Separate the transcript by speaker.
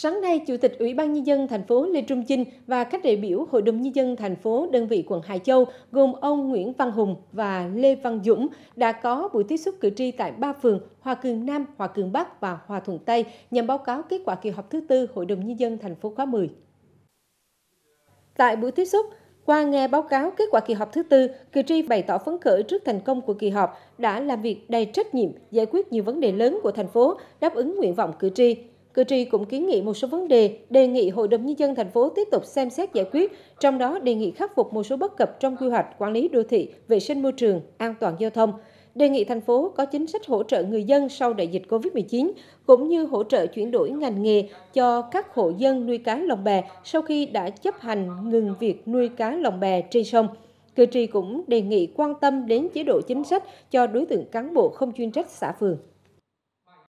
Speaker 1: Sáng nay, Chủ tịch Ủy ban Nhân dân thành phố Lê Trung Chinh và các đại biểu Hội đồng Nhân dân thành phố đơn vị quận Hải Châu gồm ông Nguyễn Văn Hùng và Lê Văn Dũng đã có buổi tiếp xúc cử tri tại ba phường Hòa Cường Nam, Hòa Cường Bắc và Hòa Thuận Tây nhằm báo cáo kết quả kỳ họp thứ tư Hội đồng Nhân dân thành phố khóa 10. Tại buổi tiếp xúc, qua nghe báo cáo kết quả kỳ họp thứ tư, cử tri bày tỏ phấn khởi trước thành công của kỳ họp, đã làm việc đầy trách nhiệm, giải quyết nhiều vấn đề lớn của thành phố, đáp ứng nguyện vọng cử tri. Cử tri cũng kiến nghị một số vấn đề, đề nghị Hội đồng Nhân dân thành phố tiếp tục xem xét giải quyết, trong đó đề nghị khắc phục một số bất cập trong quy hoạch quản lý đô thị, vệ sinh môi trường, an toàn giao thông, đề nghị thành phố có chính sách hỗ trợ người dân sau đại dịch COVID-19, cũng như hỗ trợ chuyển đổi ngành nghề cho các hộ dân nuôi cá lồng bè sau khi đã chấp hành ngừng việc nuôi cá lồng bè trên sông. Cử tri cũng đề nghị quan tâm đến chế độ chính sách cho đối tượng cán bộ không chuyên trách xã
Speaker 2: phường.